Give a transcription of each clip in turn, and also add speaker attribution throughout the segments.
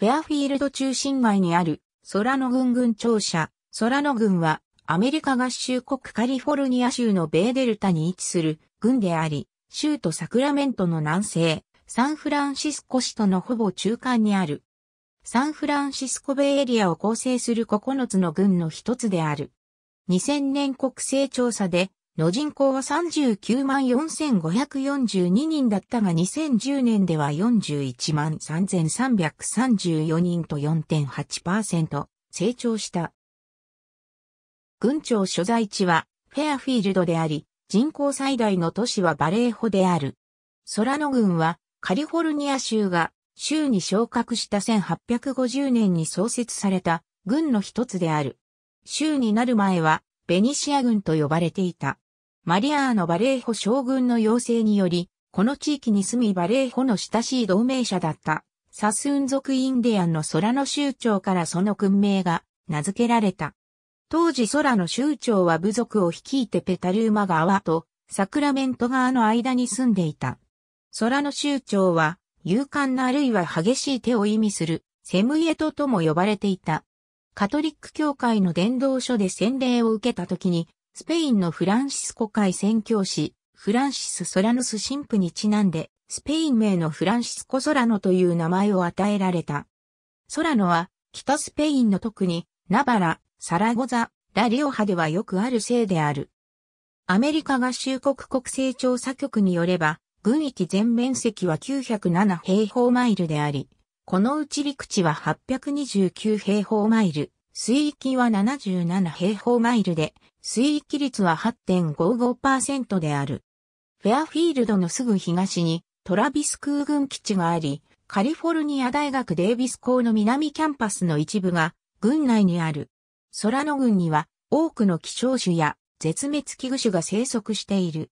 Speaker 1: フェアフィールド中心街にある、空の軍軍庁舎、空の軍は、アメリカ合衆国カリフォルニア州のベーデルタに位置する軍であり、州都サクラメントの南西、サンフランシスコ市とのほぼ中間にある。サンフランシスコベイエリアを構成する9つの軍の一つである。2000年国勢調査での人口は39万4542人だったが2010年では41万3334人と4.8%成長した。郡庁所在地はフェアフィールドであり、人口最大の都市はバレーホである。ソラノ郡はカリフォルニア州が州に昇格した1850年に創設された郡の一つである。州になる前はベニシア郡と呼ばれていた。マリアーノ・バレーホ将軍の要請により、この地域に住みバレーホの親しい同盟者だった、サスーン族インディアンの空の州長からその訓命が名付けられた。当時空の州長は部族を率いてペタルーマ川とサクラメント川の間に住んでいた。空の州長は勇敢なあるいは激しい手を意味するセムイエトとも呼ばれていた。カトリック教会の伝道書で洗礼を受けた時にスペインのフランシスコ会宣教師、フランシス・ソラノス神父にちなんで、スペイン名のフランシスコ・ソラノという名前を与えられた。ソラノは、北スペインの特に、ナバラ、サラゴザ、ラリオ派ではよくある姓である。アメリカ合衆国国勢調査局によれば、軍域全面積は907平方マイルであり、このうち陸地は829平方マイル、水域は77平方マイルで、水域率は8.55%である。フェアフィールドのすぐ東にトラビス空軍基地があり、カリフォルニア大学デイビス校の南キャンパスの一部が軍内にある。空の軍には多くの希少種や絶滅危惧種が生息している。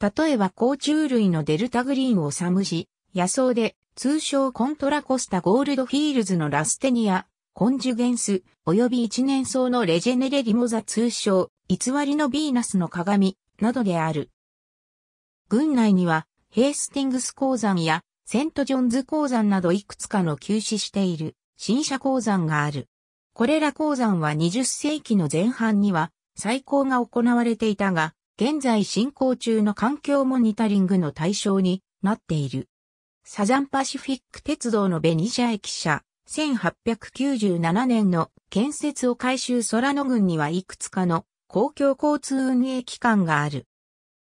Speaker 1: 例えば甲虫類のデルタグリーンをサムシ、野草で通称コントラコスタゴールドフィールズのラステニア、コンジュゲンス、及び一年草のレジェネレリモザ通称偽りのヴィーナスの鏡、などである。軍内には、ヘースティングス鉱山や、セントジョンズ鉱山などいくつかの休止している、新社鉱山がある。これら鉱山は20世紀の前半には、再興が行われていたが、現在進行中の環境モニタリングの対象になっている。サザンパシフィック鉄道のベニシャ駅舎、1897年の建設を改修空の軍にはいくつかの公共交通運営機関がある。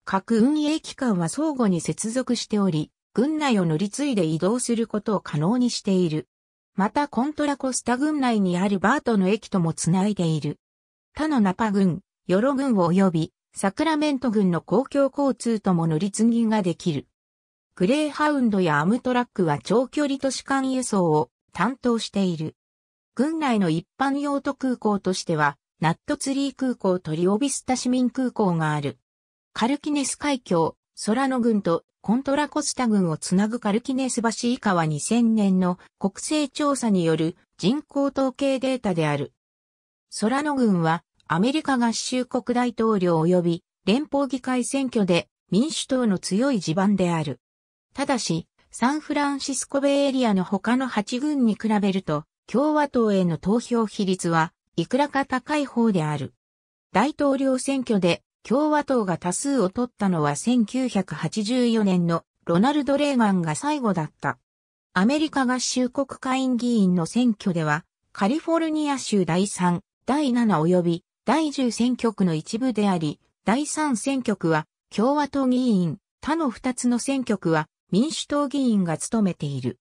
Speaker 1: 各運営機関は相互に接続しており、軍内を乗り継いで移動することを可能にしている。またコントラコスタ軍内にあるバートの駅ともつないでいる。他のナパ軍、ヨロ軍及びサクラメント軍の公共交通とも乗り継ぎができる。グレーハウンドやアムトラックは長距離都市間輸送を担当している。軍内の一般用途空港としてはナットツリー空港とリオビスタ市民空港がある。カルキネス海峡、ソラノ郡とコントラコスタ郡をつなぐカルキネス橋以下は2000年の国勢調査による人口統計データである。ソラノ郡はアメリカ合衆国大統領及び連邦議会選挙で民主党の強い地盤である。ただし、サンフランシスコベイエリアの他の8郡に比べると、共和党への投票比率はいくらか高い方である。大統領選挙で共和党が多数を取ったのは1984年のロナルド・レーガンが最後だった。アメリカ合衆国会員議員の選挙では、カリフォルニア州第3、第7及び第10選挙区の一部であり、第3選挙区は共和党議員、他の2つの選挙区は民主党議員が務めている。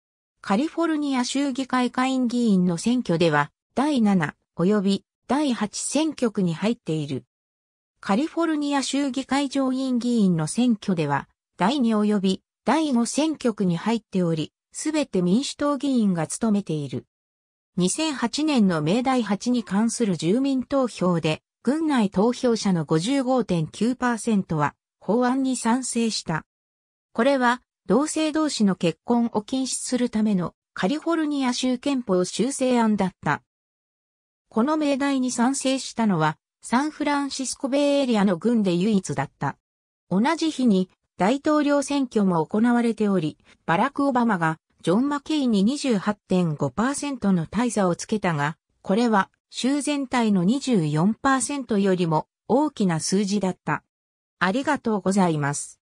Speaker 1: カリフォルニア州議会下院議員の選挙では、第7、及び第8選挙区に入っている。カリフォルニア州議会上院議員の選挙では、第2及び第5選挙区に入っており、すべて民主党議員が務めている。2008年の明大8に関する住民投票で、軍内投票者の55.9%は法案に賛成した。これは同性同士の結婚を禁止するためのカリフォルニア州憲法修正案だった。この命題に賛成したのは、サンフランシスコベイエリアの軍で唯一だった。同じ日に大統領選挙も行われており、バラク・オバマがジョン・マケイに28.5%の大差をつけたが、これは州全体の24%よりも大きな数字だった。ありがとうございます。